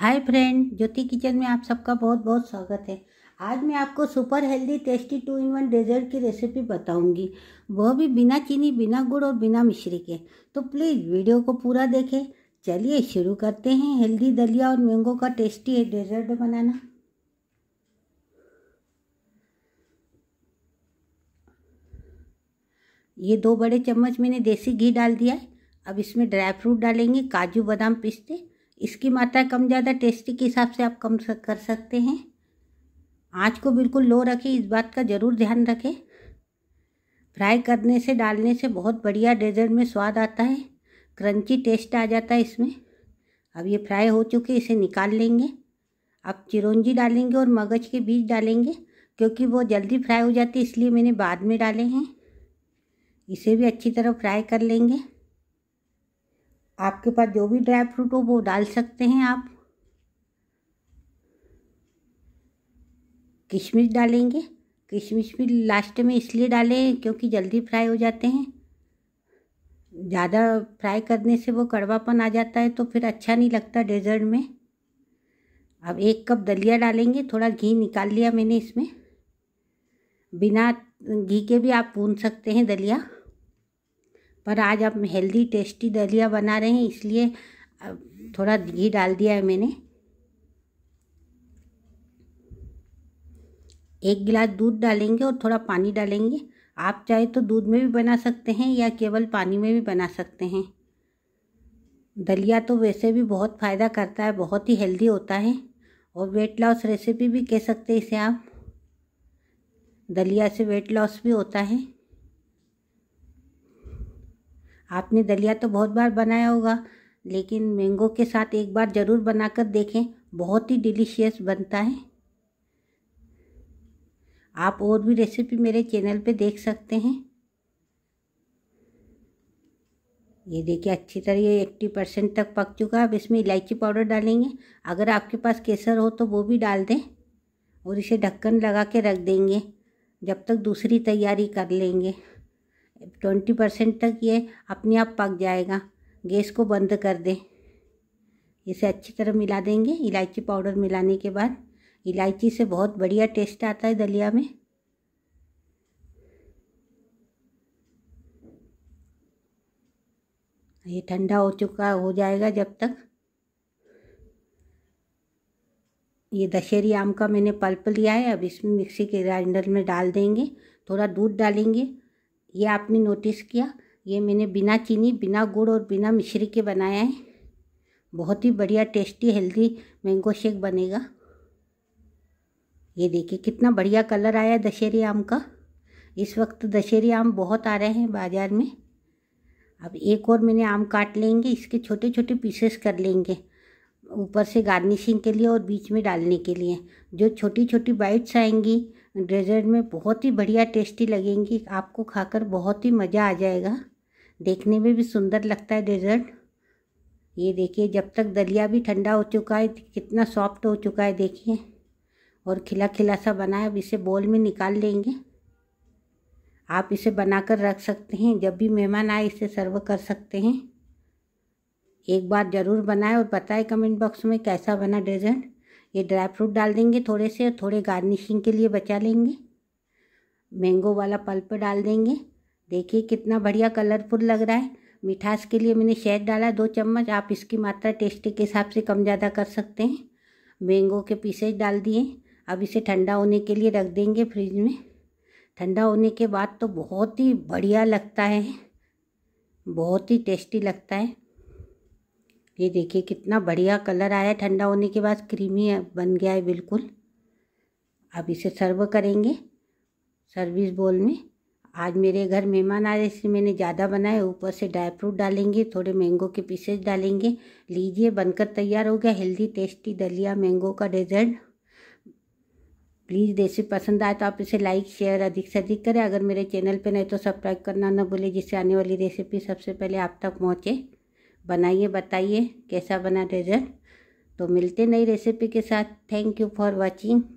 hi friend ज्योति kitchen में आप सबका बहुत बहुत स्वागत है आज मैं आपको super healthy tasty two in one dessert की रेसिपी बताऊंगी वह भी बिना चीनी बिना गुड़ और बिना मिश्री के तो प्लीज़ वीडियो को पूरा देखें चलिए शुरू करते हैं हेल्दी दलिया और मैंगो का टेस्टी डेजर्ट बनाना ये दो बड़े चम्मच मैंने देसी घी डाल दिया है अब इसमें ड्राई फ्रूट डालेंगे काजू बादाम पिस्ते इसकी मात्रा कम ज़्यादा टेस्टी के हिसाब से आप कम कर सकते हैं आँच को बिल्कुल लो रखें इस बात का ज़रूर ध्यान रखें फ्राई करने से डालने से बहुत बढ़िया डेजर्ट में स्वाद आता है क्रंची टेस्ट आ जाता है इसमें अब ये फ्राई हो चुके इसे निकाल लेंगे अब चिरौंजी डालेंगे और मगज के बीज डालेंगे क्योंकि वो जल्दी फ्राई हो जाती है इसलिए मैंने बाद में डाले हैं इसे भी अच्छी तरह फ्राई कर लेंगे आपके पास जो भी ड्राई फ्रूट हो वो डाल सकते हैं आप किशमिश डालेंगे किशमिश भी लास्ट में इसलिए डालें क्योंकि जल्दी फ्राई हो जाते हैं ज़्यादा फ्राई करने से वो कड़वापन आ जाता है तो फिर अच्छा नहीं लगता डेजर्ट में अब एक कप दलिया डालेंगे थोड़ा घी निकाल लिया मैंने इसमें बिना घी के भी आप भून सकते हैं दलिया पर आज आप हेल्दी टेस्टी दलिया बना रहे हैं इसलिए थोड़ा घी डाल दिया है मैंने एक गिलास दूध डालेंगे और थोड़ा पानी डालेंगे आप चाहे तो दूध में भी बना सकते हैं या केवल पानी में भी बना सकते हैं दलिया तो वैसे भी बहुत फ़ायदा करता है बहुत ही हेल्दी होता है और वेट लॉस रेसिपी भी कह सकते हैं इसे आप दलिया से वेट लॉस भी होता है आपने दलिया तो बहुत बार बनाया होगा लेकिन मैंगो के साथ एक बार ज़रूर बनाकर देखें बहुत ही डिलीशियस बनता है आप और भी रेसिपी मेरे चैनल पे देख सकते हैं ये देखिए अच्छी तरह ये एट्टी परसेंट तक पक चुका है अब इसमें इलायची पाउडर डालेंगे अगर आपके पास केसर हो तो वो भी डाल दें और इसे ढक्कन लगा के रख देंगे जब तक दूसरी तैयारी कर लेंगे ट्वेंटी परसेंट तक ये अपने आप पक जाएगा गैस को बंद कर दें इसे अच्छी तरह मिला देंगे इलायची पाउडर मिलाने के बाद इलायची से बहुत बढ़िया टेस्ट आता है दलिया में ये ठंडा हो चुका हो जाएगा जब तक ये दशहरी आम का मैंने पल्प लिया है अब इसमें मिक्सी के ग्राइंडर में डाल देंगे थोड़ा दूध डालेंगे ये आपने नोटिस किया ये मैंने बिना चीनी बिना गुड़ और बिना मिश्री के बनाया है बहुत ही बढ़िया टेस्टी हेल्दी मैंगो शेक बनेगा ये देखिए कितना बढ़िया कलर आया दशहरी आम का इस वक्त दशहरी आम बहुत आ रहे हैं बाज़ार में अब एक और मैंने आम काट लेंगे इसके छोटे छोटे पीसेस कर लेंगे ऊपर से गार्निशिंग के लिए और बीच में डालने के लिए जो छोटी छोटी बाइट्स आएंगी डेजर्ट में बहुत ही बढ़िया टेस्टी लगेंगी आपको खाकर बहुत ही मज़ा आ जाएगा देखने में भी सुंदर लगता है डेजर्ट ये देखिए जब तक दलिया भी ठंडा हो चुका है कितना सॉफ्ट हो चुका है देखिए और खिला खिला सा बना है अब इसे बॉल में निकाल लेंगे आप इसे बनाकर रख सकते हैं जब भी मेहमान आए इसे सर्व कर सकते हैं एक बार ज़रूर बनाएं और बताएं कमेंट बॉक्स में कैसा बना डेजर्ट ये ड्राई फ्रूट डाल देंगे थोड़े से थोड़े गार्निशिंग के लिए बचा लेंगे मैंगो वाला पल्प डाल देंगे देखिए कितना बढ़िया कलरफुल लग रहा है मिठास के लिए मैंने शहद डाला दो चम्मच आप इसकी मात्रा टेस्ट के हिसाब से कम ज़्यादा कर सकते हैं मैंगो के पीसेज डाल दिए अब इसे ठंडा होने के लिए रख देंगे फ्रिज में ठंडा होने के बाद तो बहुत ही बढ़िया लगता है बहुत ही टेस्टी लगता है ये देखिए कितना बढ़िया कलर आया ठंडा होने के बाद क्रीमी बन गया है बिल्कुल अब इसे सर्व करेंगे सर्विस बोल में आज मेरे घर मेहमान आ रहे इसलिए मैंने ज़्यादा बनाया ऊपर से ड्राई फ्रूट डालेंगे थोड़े मैंगो के पीसेस डालेंगे लीजिए बनकर तैयार हो गया हेल्दी टेस्टी दलिया मैंगो का डेजर्ट प्लीज़ रेसिपी पसंद आए तो आप इसे लाइक शेयर अधिक से अधिक करें अगर मेरे चैनल पर नहीं तो सब्सक्राइब करना ना भूलें जिससे आने वाली रेसिपी सबसे पहले आप तक पहुँचे बनाइए बताइए कैसा बना डेजर्ट तो मिलते नई रेसिपी के साथ थैंक यू फॉर वॉचिंग